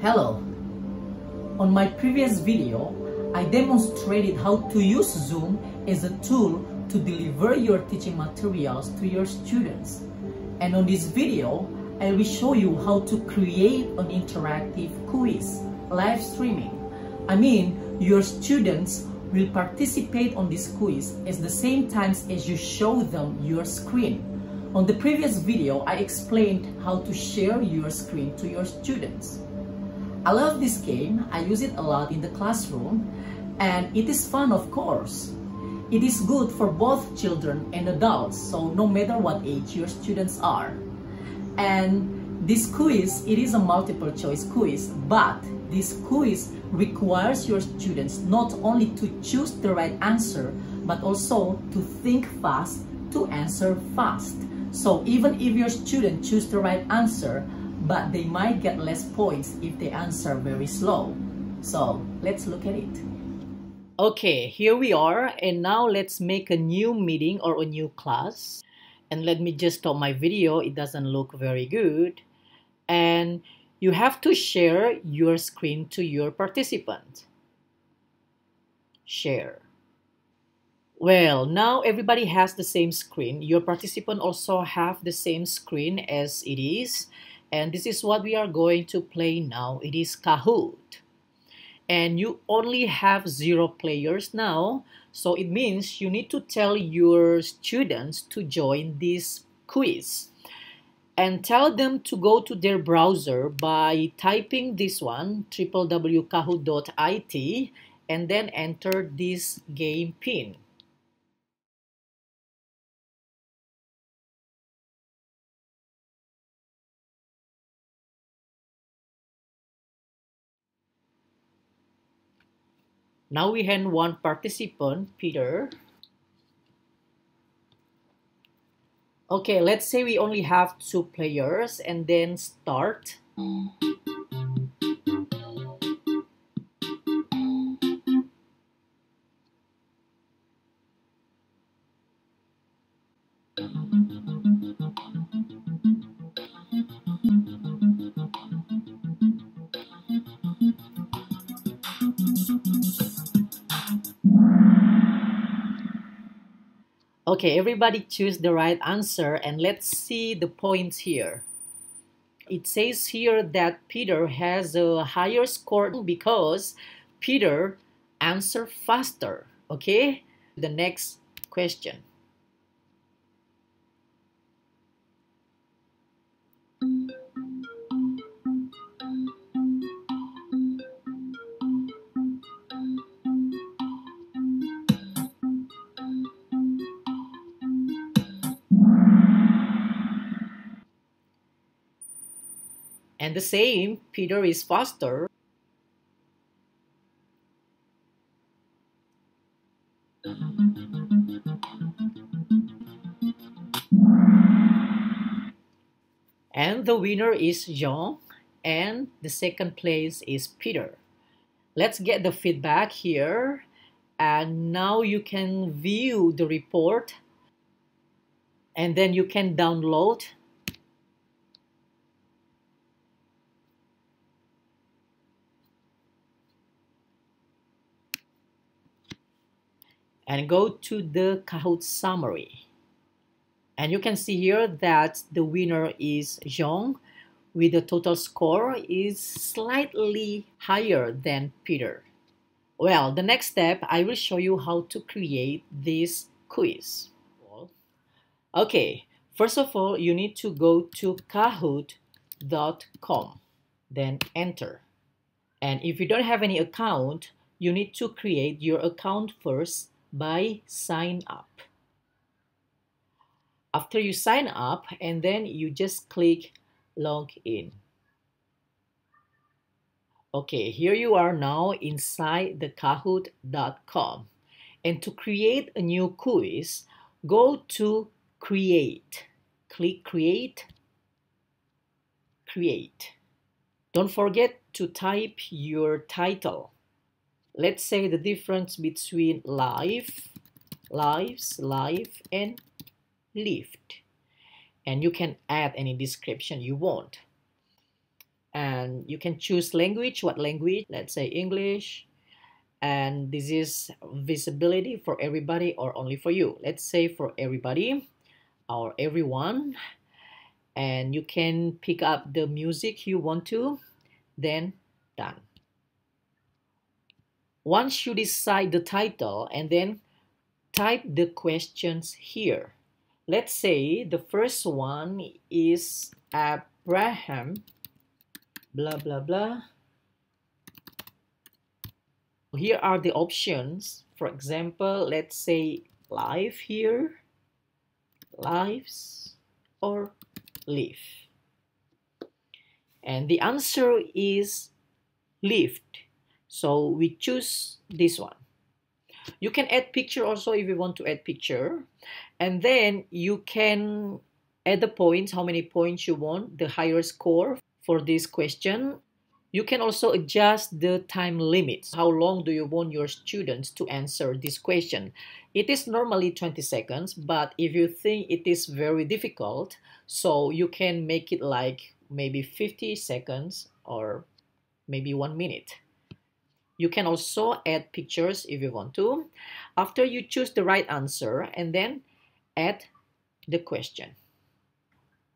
Hello! On my previous video, I demonstrated how to use Zoom as a tool to deliver your teaching materials to your students. And on this video, I will show you how to create an interactive quiz, live streaming. I mean, your students will participate on this quiz at the same times as you show them your screen. On the previous video, I explained how to share your screen to your students. I love this game. I use it a lot in the classroom and it is fun of course. It is good for both children and adults, so no matter what age your students are. And this quiz, it is a multiple choice quiz, but this quiz requires your students not only to choose the right answer, but also to think fast, to answer fast. So even if your student choose the right answer, but they might get less points if they answer very slow. So let's look at it. Okay, here we are, and now let's make a new meeting or a new class. And let me just stop my video, it doesn't look very good. And you have to share your screen to your participant. Share. Well, now everybody has the same screen. Your participant also have the same screen as it is. And this is what we are going to play now. It is Kahoot. And you only have zero players now. So it means you need to tell your students to join this quiz. And tell them to go to their browser by typing this one, www.kahoot.it, and then enter this game pin. Now we have one participant, Peter. Okay, let's say we only have two players and then start. Okay, everybody choose the right answer and let's see the points here. It says here that Peter has a higher score because Peter answered faster. Okay, the next question. Mm. And the same, Peter is faster. And the winner is Jean, and the second place is Peter. Let's get the feedback here. And now you can view the report and then you can download and go to the Kahoot summary. And you can see here that the winner is Zhong with a total score is slightly higher than Peter. Well, the next step, I will show you how to create this quiz. Okay, first of all, you need to go to kahoot.com, then enter. And if you don't have any account, you need to create your account first by sign up. After you sign up and then you just click log in. Okay, here you are now inside the kahoot.com. And to create a new quiz, go to create. Click create, create. Don't forget to type your title let's say the difference between life, lives, life, and lived. And you can add any description you want. And you can choose language, what language, let's say English. And this is visibility for everybody or only for you. Let's say for everybody or everyone. And you can pick up the music you want to, then done. Once you decide the title and then type the questions here. Let's say the first one is Abraham, blah, blah, blah. Here are the options. For example, let's say life here, lives, or live. And the answer is lived. So we choose this one. You can add picture also if you want to add picture. And then you can add the points, how many points you want, the higher score for this question. You can also adjust the time limits. How long do you want your students to answer this question? It is normally 20 seconds, but if you think it is very difficult, so you can make it like maybe 50 seconds or maybe one minute. You can also add pictures if you want to. After you choose the right answer and then add the question.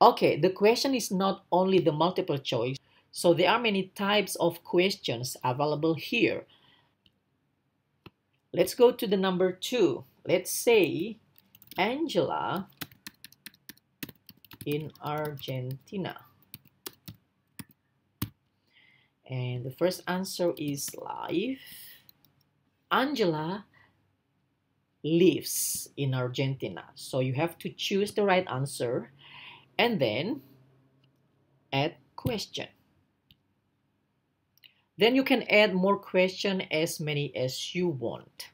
Okay, the question is not only the multiple choice, so there are many types of questions available here. Let's go to the number two. Let's say Angela in Argentina. And the first answer is life. Angela lives in Argentina. So you have to choose the right answer and then add question. Then you can add more question as many as you want.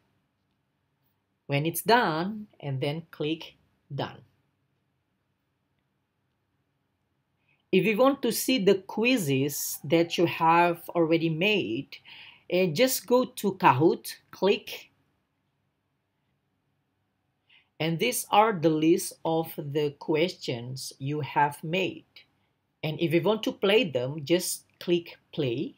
When it's done, and then click done. If you want to see the quizzes that you have already made, uh, just go to Kahoot, click, and these are the list of the questions you have made. And if you want to play them, just click play.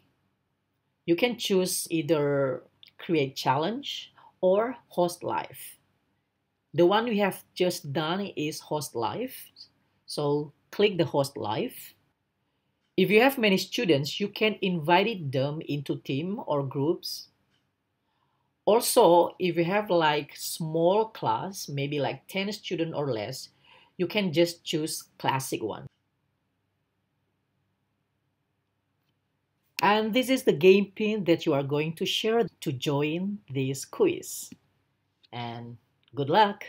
You can choose either create challenge or host live. The one we have just done is host live. So click the host live. If you have many students, you can invite them into team or groups. Also, if you have like small class, maybe like 10 students or less, you can just choose classic one. And this is the game pin that you are going to share to join this quiz. And good luck!